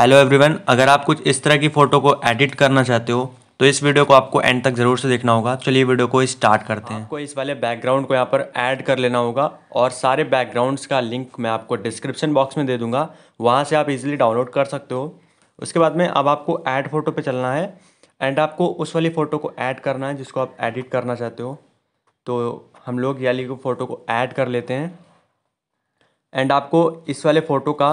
hello everyone अगर आप कुछ इस तरह की फ़ोटो को एडिट करना चाहते हो तो इस वीडियो को आपको एंड तक ज़रूर से देखना होगा चलिए वीडियो को स्टार्ट करते हैं आपको इस वाले बैकग्राउंड को यहाँ पर ऐड कर लेना होगा और सारे बैकग्राउंड्स का लिंक मैं आपको डिस्क्रिप्शन बॉक्स में दे दूंगा वहाँ से आप इजीली डाउनलोड कर सकते हो उसके बाद में अब आपको ऐड फ़ोटो पर चलना है एंड आपको उस वाली फ़ोटो को ऐड करना है जिसको आप एडिट करना चाहते हो तो हम लोग याली को फ़ोटो को ऐड कर लेते हैं एंड आपको इस वाले फ़ोटो का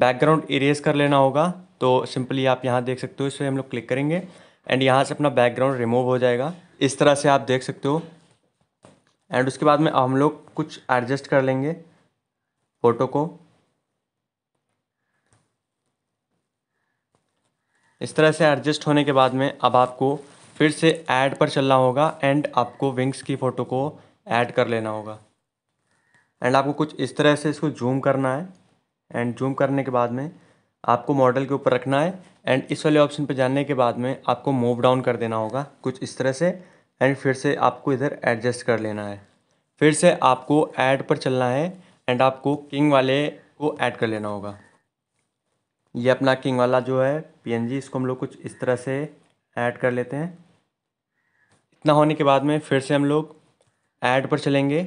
बैकग्राउंड इरेज कर लेना होगा तो सिंपली आप यहाँ देख सकते हो इस पर हम लोग क्लिक करेंगे एंड यहाँ से अपना बैकग्राउंड रिमूव हो जाएगा इस तरह से आप देख सकते हो एंड उसके बाद में हम लोग कुछ एडजस्ट कर लेंगे फ़ोटो को इस तरह से एडजस्ट होने के बाद में अब आपको फिर से ऐड पर चलना होगा एंड आपको विंग्स की फ़ोटो को ऐड कर लेना होगा एंड आपको कुछ इस तरह से इसको जूम करना है एंड जूम करने के बाद में आपको मॉडल के ऊपर रखना है एंड इस वाले ऑप्शन पर जानने के बाद में आपको मूव डाउन कर देना होगा कुछ इस तरह से एंड फिर से आपको इधर एडजस्ट कर लेना है फिर से आपको ऐड पर चलना है एंड आपको किंग वाले को ऐड कर लेना होगा ये अपना किंग वाला जो है पीएनजी इसको हम लोग कुछ इस तरह से ऐड कर लेते हैं इतना होने के बाद में फिर से हम लोग ऐड पर चलेंगे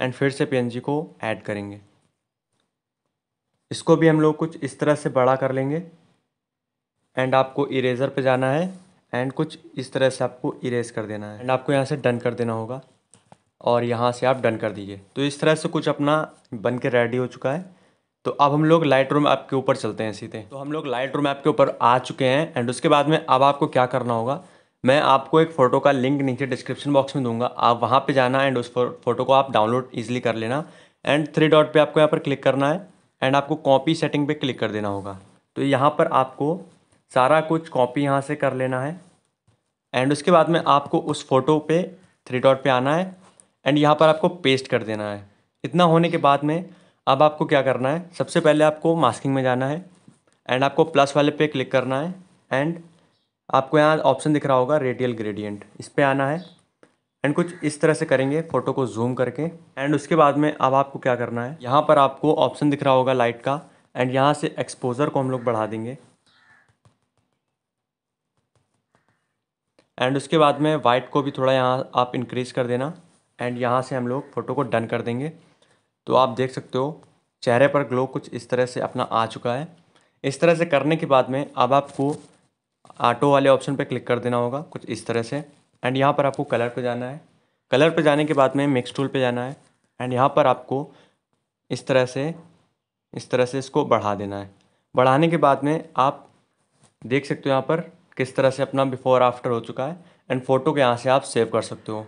एंड फिर से पीएनजी को ऐड करेंगे इसको भी हम लोग कुछ इस तरह से बड़ा कर लेंगे एंड आपको इरेज़र पे जाना है एंड कुछ इस तरह से आपको इरेज़ कर देना है एंड आपको यहाँ से डन कर देना होगा और यहाँ से आप डन कर दीजिए तो इस तरह से कुछ अपना बन के रेडी हो चुका है तो अब हम लोग लाइट रूम ऐप के ऊपर चलते हैं सीधे तो हम लोग लाइट रूम ऐप के ऊपर आ चुके हैं एंड उसके बाद में अब आपको क्या करना होगा मैं आपको एक फ़ोटो का लिंक नीचे डिस्क्रिप्शन बॉक्स में दूंगा आप वहाँ पे जाना एंड उस फोटो को आप डाउनलोड ईजिली कर लेना एंड थ्री डॉट पे आपको यहाँ पर क्लिक करना है एंड आपको कॉपी सेटिंग पे क्लिक कर देना होगा तो यहाँ पर आपको सारा कुछ कॉपी यहाँ से कर लेना है एंड उसके बाद में आपको उस फ़ोटो पे थ्री डॉट पे आना है एंड यहाँ पर आपको पेस्ट कर देना है इतना होने के बाद में अब आपको क्या करना है सबसे पहले आपको मास्किंग में जाना है एंड आपको प्लस वाले पे क्लिक करना है एंड आपको यहाँ ऑप्शन दिख रहा होगा रेडियल ग्रेडियंट इस पर आना है एंड कुछ इस तरह से करेंगे फोटो को जूम करके एंड उसके बाद में अब आपको क्या करना है यहाँ पर आपको ऑप्शन दिख रहा होगा लाइट का एंड यहाँ से एक्सपोजर को हम लोग बढ़ा देंगे एंड उसके बाद में वाइट को भी थोड़ा यहाँ आप इंक्रीज़ कर देना एंड यहाँ से हम लोग फ़ोटो को डन कर देंगे तो आप देख सकते हो चेहरे पर ग्लो कुछ इस तरह से अपना आ चुका है इस तरह से करने के बाद में अब आपको ऑटो वाले ऑप्शन पर क्लिक कर देना होगा कुछ इस तरह से एंड यहाँ पर आपको कलर पर जाना है कलर पर जाने के बाद में मिक्स टूल पर जाना है एंड यहाँ पर आपको इस तरह से इस तरह से इसको बढ़ा देना है बढ़ाने के बाद में आप देख सकते हो यहाँ पर किस तरह से अपना बिफ़ोर आफ्टर हो चुका है एंड फ़ोटो के यहाँ से आप सेव कर सकते हो